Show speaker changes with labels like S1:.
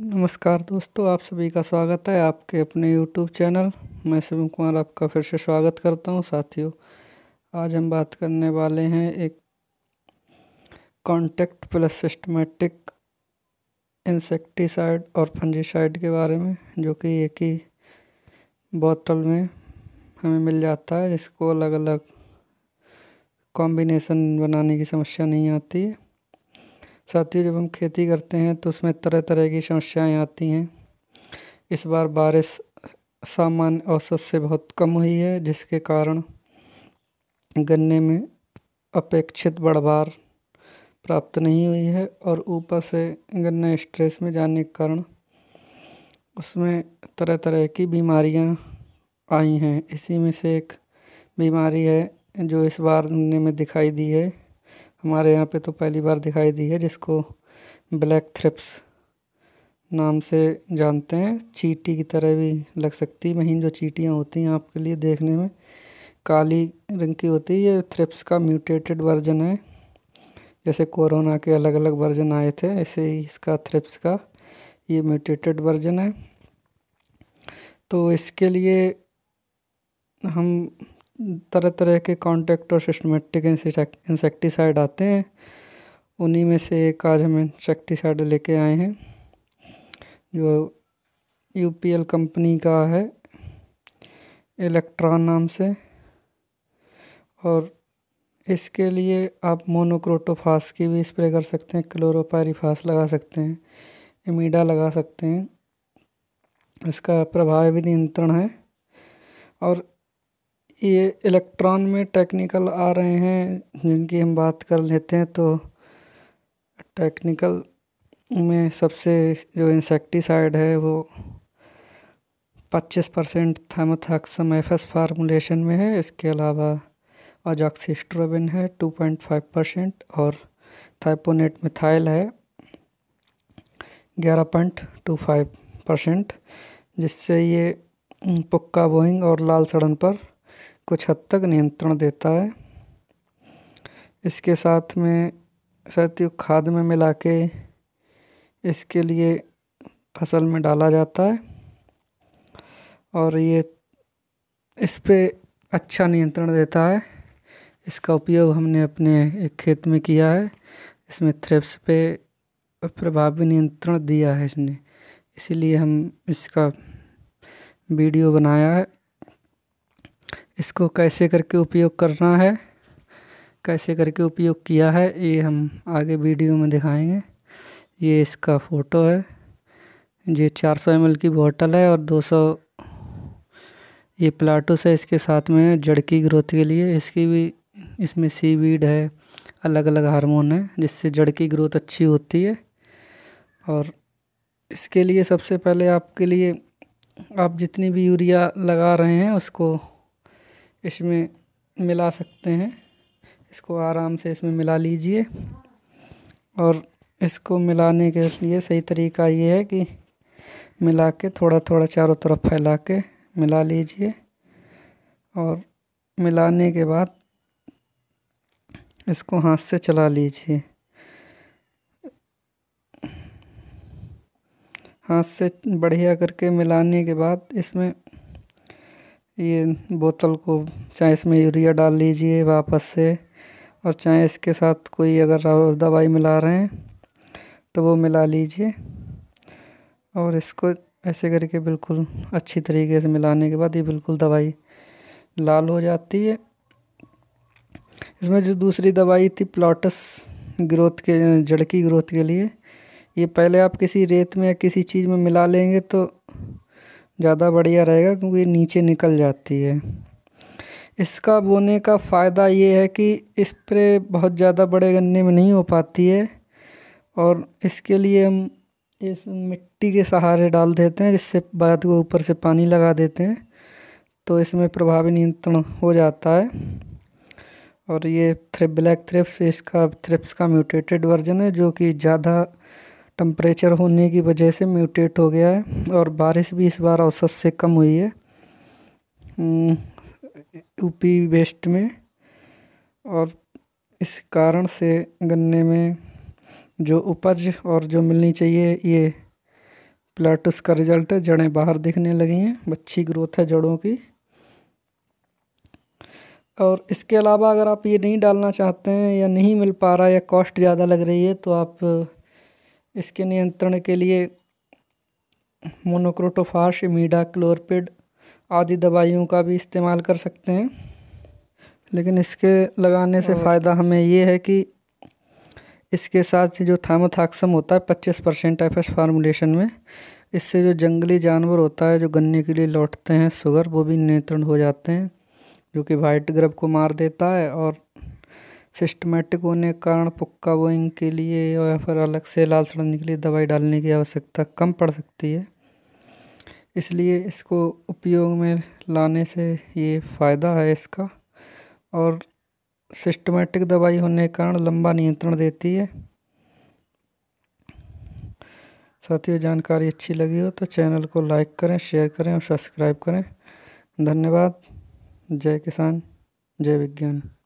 S1: नमस्कार दोस्तों आप सभी का स्वागत है आपके अपने यूट्यूब चैनल मैं शिवम कुमार आपका फिर से स्वागत करता हूं साथियों आज हम बात करने वाले हैं एक कॉन्टेक्ट प्लस सिस्टमेटिक इंसेक्टिसाइड और फंजीसाइड के बारे में जो कि एक ही बोतल में हमें मिल जाता है जिसको अलग अलग कॉम्बिनेशन बनाने की समस्या नहीं आती है साथियों जब हम खेती करते हैं तो उसमें तरह तरह की समस्याएं आती हैं इस बार बारिश सामान्य औसत से बहुत कम हुई है जिसके कारण गन्ने में अपेक्षित बढ़वार प्राप्त नहीं हुई है और ऊपर से गन्ना स्ट्रेस में जाने के कारण उसमें तरह तरह की बीमारियां आई हैं इसी में से एक बीमारी है जो इस बार गन्ने में दिखाई दी है हमारे यहाँ पे तो पहली बार दिखाई दी है जिसको ब्लैक थ्रिप्स नाम से जानते हैं चीटी की तरह भी लग सकती है महीन जो चीटियाँ होती हैं आपके लिए देखने में काली रंग की होती है ये थ्रिप्स का म्यूटेटेड वर्जन है जैसे कोरोना के अलग अलग वर्जन आए थे ऐसे ही इसका थ्रिप्स का ये म्यूटेटेड वर्जन है तो इसके लिए हम तरह तरह के कॉन्टैक्ट और सिस्टमेटिक इंसेक्टिसाइड आते हैं उन्हीं में से एक आज हम इंसेक्टिसाइड लेके आए हैं जो यू कंपनी का है इलेक्ट्रॉन नाम से और इसके लिए आप मोनोक्रोटोफास की भी स्प्रे कर सकते हैं क्लोरोपायरीफास लगा सकते हैं इमीडा लगा सकते हैं इसका प्रभाव भी नियंत्रण है और ये इलेक्ट्रॉन में टेक्निकल आ रहे हैं जिनकी हम बात कर लेते हैं तो टेक्निकल में सबसे जो इंसेक्टिसाइड है वो 25 percent thiamethoxam F S formulation में है इसके अलावा अजॉक्सीस्ट्रोबिन है 2.5 परसेंट और थाइपोनेट मिथाइल है 11.25 परसेंट जिससे ये पुक्का बोइंग और लाल सड़न पर कुछ हद तक नियंत्रण देता है इसके साथ में सरती खाद में मिला के इसके लिए फसल में डाला जाता है और ये इस पर अच्छा नियंत्रण देता है इसका उपयोग हमने अपने एक खेत में किया है इसमें थ्रिप्स पे प्रभावी नियंत्रण दिया है इसने इसीलिए हम इसका वीडियो बनाया है इसको कैसे करके उपयोग करना है कैसे करके उपयोग किया है ये हम आगे वीडियो में दिखाएंगे ये इसका फ़ोटो है ये 400 सौ की बॉटल है और 200 ये प्लाटोस है इसके साथ में जड़ की ग्रोथ के लिए इसकी भी इसमें सी वीड है अलग अलग हार्मोन है जिससे जड़ की ग्रोथ अच्छी होती है और इसके लिए सबसे पहले आपके लिए आप जितनी भी यूरिया लगा रहे हैं उसको इसमें मिला सकते हैं इसको आराम से इसमें मिला लीजिए और इसको मिलाने के लिए सही तरीका ये है कि मिला के थोड़ा थोड़ा चारों तरफ फैला के मिला लीजिए और मिलाने के बाद इसको हाथ से चला लीजिए हाथ से बढ़िया करके मिलाने के बाद इसमें ये बोतल को चाहे इसमें यूरिया डाल लीजिए वापस से और चाहे इसके साथ कोई अगर दवाई मिला रहे हैं तो वो मिला लीजिए और इसको ऐसे करके बिल्कुल अच्छी तरीके से मिलाने के बाद ये बिल्कुल दवाई लाल हो जाती है इसमें जो दूसरी दवाई थी प्लॉटस ग्रोथ के जड़ की ग्रोथ के लिए ये पहले आप किसी रेत में या किसी चीज़ में मिला लेंगे तो ज़्यादा बढ़िया रहेगा क्योंकि नीचे निकल जाती है इसका बोने का फ़ायदा ये है कि स्प्रे बहुत ज़्यादा बड़े गन्ने में नहीं हो पाती है और इसके लिए हम इस मिट्टी के सहारे डाल देते हैं जिससे बाद को ऊपर से पानी लगा देते हैं तो इसमें प्रभावी नियंत्रण हो जाता है और ये थ्रिप ब्लैक थ्रिप्स इसका थ्रिप्स का म्यूटेटेड वर्जन है जो कि ज़्यादा टम्परेचर होने की वजह से म्यूटेट हो गया है और बारिश भी इस बार औसत से कम हुई है यूपी हम्म, वेस्ट में और इस कारण से गन्ने में जो उपज और जो मिलनी चाहिए ये प्लाटस का रिजल्ट है जड़ें बाहर दिखने लगी हैं अच्छी ग्रोथ है जड़ों की और इसके अलावा अगर आप ये नहीं डालना चाहते हैं या नहीं मिल पा रहा या कॉस्ट ज़्यादा लग रही है तो आप इसके नियंत्रण के लिए मोनोक्रोटोफाश मीडा क्लोरपिड आदि दवाइयों का भी इस्तेमाल कर सकते हैं लेकिन इसके लगाने से फ़ायदा हमें ये है कि इसके साथ जो थामोथाक्सम होता है पच्चीस परसेंट एफ एस फार्मूलेशन में इससे जो जंगली जानवर होता है जो गन्ने के लिए लौटते हैं शुगर वो भी नियंत्रण हो जाते हैं जो कि वाइट ग्रब को मार देता है और सिस्टमेटिक होने के कारण पुक्का बोइंग के लिए या फिर अलग से लाल सड़न के लिए दवाई डालने की आवश्यकता कम पड़ सकती है इसलिए इसको उपयोग में लाने से ये फ़ायदा है इसका और सिस्टमेटिक दवाई होने के कारण लंबा नियंत्रण देती है साथियों जानकारी अच्छी लगी हो तो चैनल को लाइक करें शेयर करें और सब्सक्राइब करें धन्यवाद जय किसान जय विज्ञान